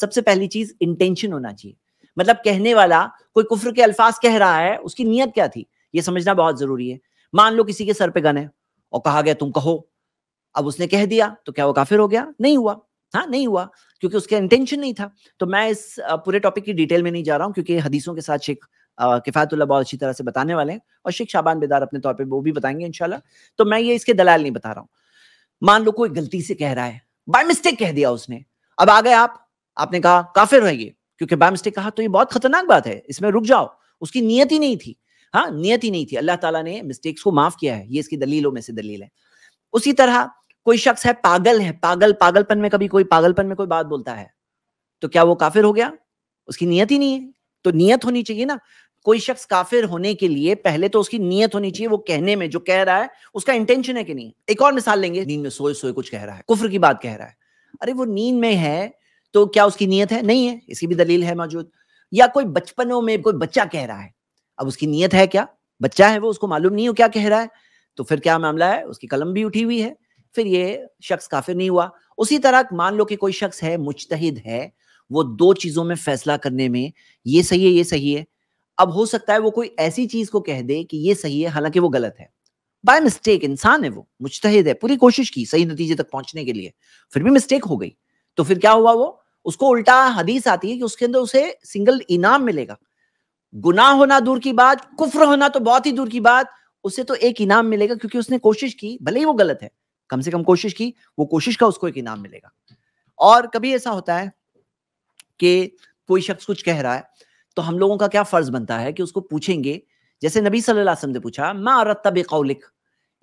सबसे पहली चीज इंटेंशन होना चाहिए मतलब कहने वाला कोई कुफर के अल्फाज कह रहा है उसकी नीयत क्या थी ये समझना बहुत जरूरी है मान लो किसी के सर पे गन है और कहा गया तुम कहो अब उसने कह दिया तो क्या वो काफिर हो गया नहीं हुआ हाँ नहीं हुआ क्योंकि उसका इंटेंशन नहीं था तो मैं इस पूरे टॉपिक की डिटेल में नहीं जा रहा हूँ क्योंकि हदीसों के साथ शेख किफायतुल्ला बहुत अच्छी तरह से बताने वाले हैं और शेख शाबान बेदार अपने तौर पर वो भी बताएंगे इनशाला तो मैं ये इसके दलाल नहीं बता रहा हूँ मान लो कोई गलती से कह रहा है बाय मिस्टेक कह दिया उसने अब आ गए आप आपने कहा काफिर है ये क्योंकि बाय मिस्टेक कहा तो ये बहुत खतरनाक बात है इसमें रुक जाओ उसकी नियत ही नहीं थी हाँ नियत ही नहीं थी अल्लाह ताला ने मिस्टेक्स को माफ किया है ये इसकी दलीलों में से दलील है उसी तरह कोई शख्स है पागल है पागल पागलपन में कभी कोई पागलपन में कोई बात बोलता है तो क्या वो काफिर हो गया उसकी नियत ही नहीं है तो नीयत होनी चाहिए ना कोई शख्स काफिर होने के लिए पहले तो उसकी नीयत होनी चाहिए वो कहने में जो कह रहा है उसका इंटेंशन है कि नहीं एक और मिसाल लेंगे नींद में सोए सोए कुछ कह रहा है कुफर की बात कह रहा है अरे वो नींद में है तो क्या उसकी नीयत है नहीं है इसकी भी दलील है मौजूद या कोई बचपनों में कोई बच्चा कह रहा है अब उसकी नीयत है क्या बच्चा है वो उसको मालूम नहीं हो क्या कह रहा है तो फिर क्या मामला है उसकी कलम भी उठी हुई है फिर ये शख्स काफिर नहीं हुआ उसी तरह मान लो कि कोई शख्स है मुजतहिद है वो दो चीजों में फैसला करने में ये सही है ये सही है अब हो सकता है वो कोई ऐसी चीज को कह दे कि ये सही है हालांकि वो गलत है बाय मिस्टेक इंसान है वो मुजतहिद है पूरी कोशिश की सही नतीजे तक पहुंचने के लिए फिर भी मिस्टेक हो गई तो फिर क्या हुआ वो उसको उल्टा हदीस आती है कि उसके अंदर उसे सिंगल इनाम मिलेगा गुनाह होना दूर की बात कुफ्र होना तो बहुत ही दूर की बात उसे तो एक इनाम मिलेगा क्योंकि उसने कोशिश की भले ही वो गलत है कम से कम कोशिश की वो कोशिश का उसको एक इनाम मिलेगा और कभी ऐसा होता है कि कोई शख्स कुछ कह रहा है तो हम लोगों का क्या फर्ज बनता है कि उसको पूछेंगे जैसे नबी सल्लल्लाहु ने पूछा मा अरत्ता कौलिक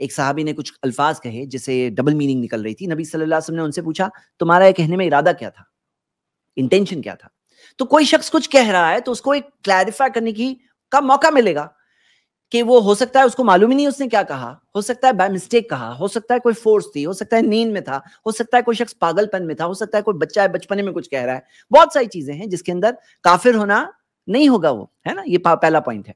एक साहबी ने कुछ अल्फाज कहे जिसे डबल मीनिंग निकल रही थी नबी सल्लल्लाहु अलैहि वसल्लम ने उनसे पूछा तुम्हारा ये कहने में इरादा क्या था इंटेंशन क्या था तो कोई शख्स कुछ कह रहा है तो उसको एक क्लैरिफाई करने की का मौका मिलेगा कि वो हो सकता है उसको मालूम ही नहीं उसने क्या कहा हो सकता है बाय मिस्टेक कहा हो सकता है कोई फोर्स थी हो सकता है नींद में था हो सकता है कोई शख्स पागलपन में था हो सकता है कोई बच्चा है बचपने में कुछ कह रहा है बहुत सारी चीजें हैं जिसके अंदर काफिर होना नहीं होगा वो है ना ये पहला पॉइंट है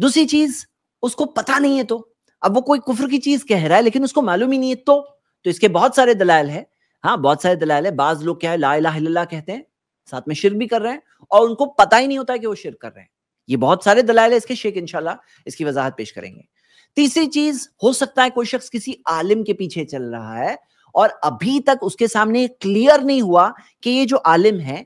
दूसरी चीज उसको पता नहीं है तो अब वो कोई कुफर की चीज कह रहा है लेकिन उसको मालूम ही नहीं है तो तो इसके बहुत सारे दलाल है हाँ बहुत सारे दलाल है बाज लोग क्या है ला इला कहते हैं साथ में शिर भी कर रहे हैं और उनको पता ही नहीं होता कि वो शिर कर रहे हैं ये बहुत सारे दलाल है इसके शेख इनशाला इसकी वजाहत पेश करेंगे तीसरी चीज हो सकता है कोई शख्स किसी आलिम के पीछे चल रहा है और अभी तक उसके सामने क्लियर नहीं हुआ कि ये जो आलिम है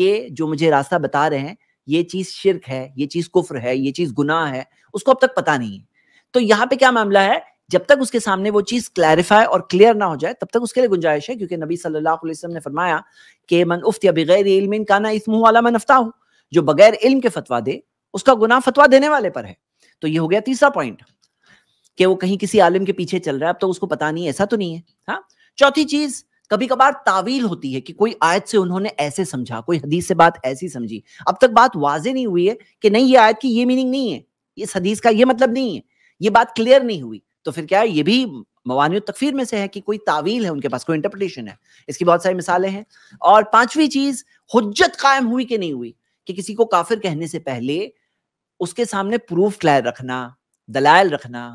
ये जो मुझे रास्ता बता रहे हैं ये चीज शिरक है ये चीज कुफ्र है ये चीज गुनाह है उसको अब तक पता नहीं है तो यहाँ पे क्या मामला है जब तक उसके सामने वो चीज क्लैरिफाई और क्लियर ना हो जाए तब तक उसके लिए गुंजाइश है क्योंकि नबी सल्लल्लाहु अलैहि वसल्लम ने फरमाया कि मन उफ्त या बगैर इल्म काना इसमु वाला मन हूं जो बगैर इल्म के फतवा दे उसका गुनाह फतवा देने वाले पर है तो ये हो गया तीसरा पॉइंट कि वो कहीं किसी आलिम के पीछे चल रहा है अब तो उसको पता नहीं ऐसा तो नहीं है हाँ चौथी चीज कभी कभार तावील होती है कि कोई आयत से उन्होंने ऐसे समझा कोई हदीस से बात ऐसी समझी अब तक बात वाजे नहीं हुई है कि नहीं ये आयत की ये मीनिंग नहीं है इस हदीस का ये मतलब नहीं है ये बात क्लियर नहीं हुई तो फिर क्या ये भी मवानी तकफीर में से है कि कोई तावील है उनके पास कोई इंटरप्रटेशन है इसकी बहुत सारी मिसालें हैं और पांचवी चीज हजत कायम हुई कि नहीं हुई कि किसी को काफिर कहने से पहले उसके सामने प्रूफ क्लियर रखना दलायल रखना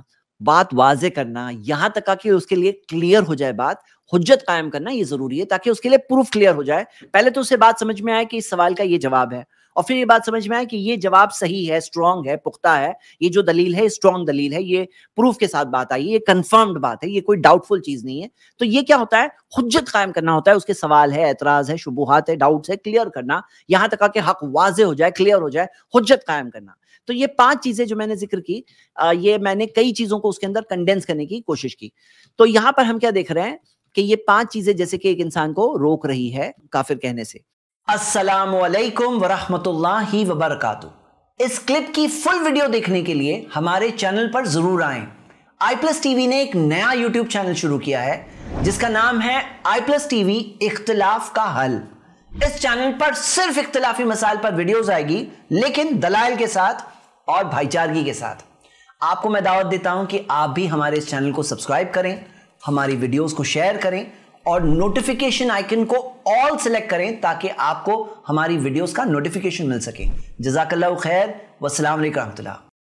बात वाजे करना यहां तक कि उसके लिए क्लियर हो जाए बात हुज्जत कायम करना ये जरूरी है ताकि उसके लिए प्रूफ क्लियर हो जाए पहले तो उसे बात समझ में आए कि इस सवाल का ये जवाब है और फिर ये बात समझ में आए कि ये जवाब सही है स्ट्रांग है पुख्ता है ये जो दलील है स्ट्रांग दलील है ये प्रूफ के साथ बात आई ये कंफर्म्ड बात है ये कोई डाउटफुल चीज नहीं है तो ये क्या होता है हजत कायम करना होता है उसके सवाल है एतराज है शुबुहत है डाउट है क्लियर करना यहां तक आके हक वाजे हो जाए क्लियर हो जाए हजत कायम करना तो ये पांच चीजें जो मैंने जिक्र की ये मैंने कई चीजों को उसके अंदर कंडेंस करने की कोशिश की तो यहां पर हम क्या देख रहे हैं कि ये पांच चीजें जैसे कि एक इंसान को रोक रही है काफिर कहने से असलकम वरहमतुल्ला वबरकू इस क्लिप की फुल वीडियो देखने के लिए हमारे चैनल पर जरूर आए आई प्लस टीवी ने एक नया यूट्यूब चैनल शुरू किया है जिसका नाम है आई प्लस टीवी इख्तलाफ का हल इस चैनल पर सिर्फ इख्तलाफी मसाइल पर वीडियोस आएगी लेकिन दलाइल के साथ और भाईचारगी के साथ आपको मैं दावत देता हूं कि आप भी हमारे इस चैनल को सब्सक्राइब करें हमारी वीडियोस को शेयर करें और नोटिफिकेशन आइकन को ऑल सेलेक्ट करें ताकि आपको हमारी वीडियोस का नोटिफिकेशन मिल सके जजाकल्ला खैर वसलम वरहमल्ला